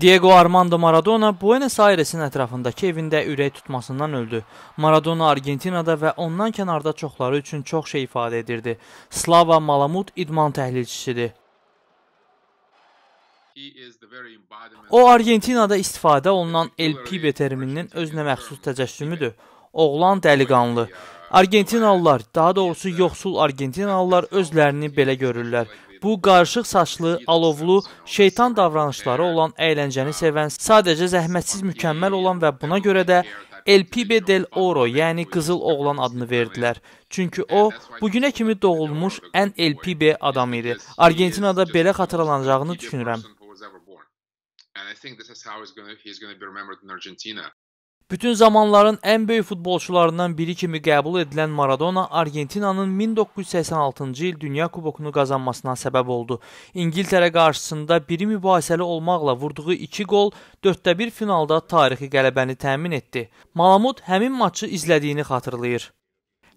Diego Armando Maradona Buenos Airesin ətrafındakı evində ürək tutmasından öldü. Maradona Argentinada və ondan kənarda çoxları üçün çox şey ifadə edirdi. Slava Malamud idman təhlilçisidir. O Argentinada istifadə olunan El Pibe termininin özünə məxsus təcəssümüdür. Oğlan dəliqanlı. Argentinalılar, daha doğrusu yoxsul Argentinalılar özlərini belə görürlər. Bu qarışıq saçlı, alovlu, şeytan davranışları olan əyləncəni sevən, sadəcə zəhmətsiz mükəmməl olan və buna görə də El Pibe del Oro, yəni qızıl oğlan adını verdilər. Çünki o bu günə kimi doğulmuş ən El Pibe adam idi. Argentinada belə xatırlanacağını düşünürəm. And I think this is how he's going to be remembered in Argentina. Bütün zamanların ən böyük futbolçularından biri kimi qəbul edilən Maradona Argentinanın 1986-cı il Dünya Kubokunu qazanmasına səbəb oldu. İngiltərə qarşısında biri mübahisəli olmaqla vurduğu 2 gol 4də 1 finalda tarixi qələbəni təmin etdi. Malamud həmin maçı izlədiyini xatırlayır.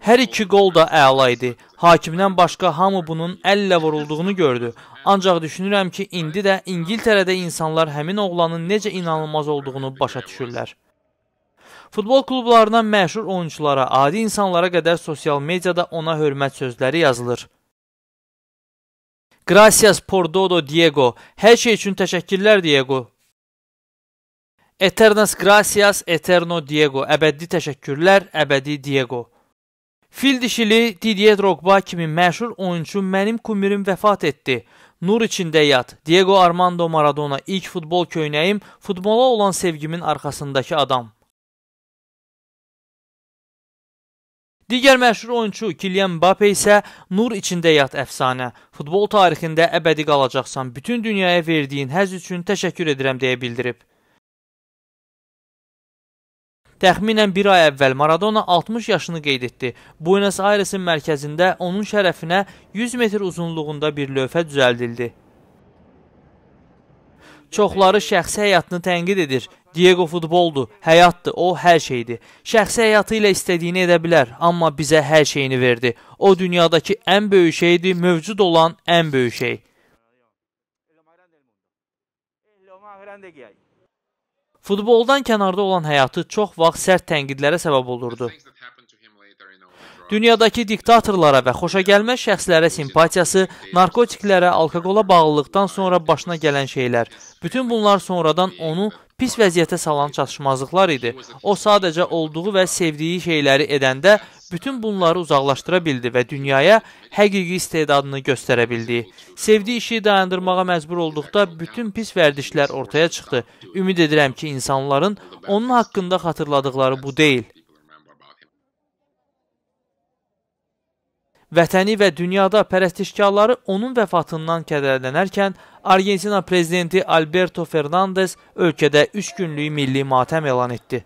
Hər iki gol da əla idi. Hakimdən başqa hamı bunun əllə vurulduğunu gördü. Ancaq düşünürəm ki, indi də İngiltərədə insanlar həmin oğlanın necə inanılmaz olduğunu başa düşürlər. Futbol klublarından məşhur oyunçulara, adi insanlara qədər sosial mediada ona hörmət sözləri yazılır. Gracias por todo Diego. Hər şey üçün təşəkkürlər Diego. Eternas gracias eterno Diego. Əbədi təşəkkürlər, əbədi Diego. Fil dişili Didier Drogba kimi məşhur oyunçu mənim kumirim vəfat etdi. Nur içində yat. Diego Armando Maradona ilk futbol köynəyim, futbola olan sevgimin arxasındakı adam. Digər məşhur oyunçu Kylian Mbappe isə nur içində yat əfsanə. Futbol tarixində əbədi qalacaqsan. Bütün dünyaya verdiyin həzz üçün təşəkkür edirəm deyə bildirib. Təxminən 1 ay əvvəl Maradona 60 yaşını qeyd etdi. Buenos Airesin mərkəzində onun şərəfinə 100 metr uzunluğunda bir lövhə düzəldildi. Çoxları şəxsi həyatını tənqid edir. Diego futboldur, həyatdır, o hər şeydir. Şəxsi həyatı ilə istədiyini edə bilər, amma bizə hər şeyini verdi. O dünyadakı ən böyük şeydir, mövcud olan ən böyük şey. Futboldan kənarda olan həyatı çox vaxt sərt tənqidlərə səbəb olurdu. Dünyadakı diktatorlara və xoşagəlməz şəxslərə simpatiyası, narkotiklərə, alkoqola bağlılıqdan sonra başına gələn şeylər. Bütün bunlar sonradan onu pis vəziyyətə salan çatışmazlıqlar idi. O sadəcə olduğu və sevdiyi şeyləri edəndə bütün bunları uzaqlaşdıra bildi və dünyaya həqiqi istedadını göstərə bildi. Sevdiyi işi dayandırmağa məcbur olduqda bütün pis vərdişlər ortaya çıxdı. Ümid edirəm ki, insanların onun haqqında xatırladıqları bu deyil. Vətəni və dünyada pərəstişkarları onun vəfatından kədərlənərkən, Argentina prezidenti Alberto Fernandez ölkədə 3 günlük milli matəm elan etdi.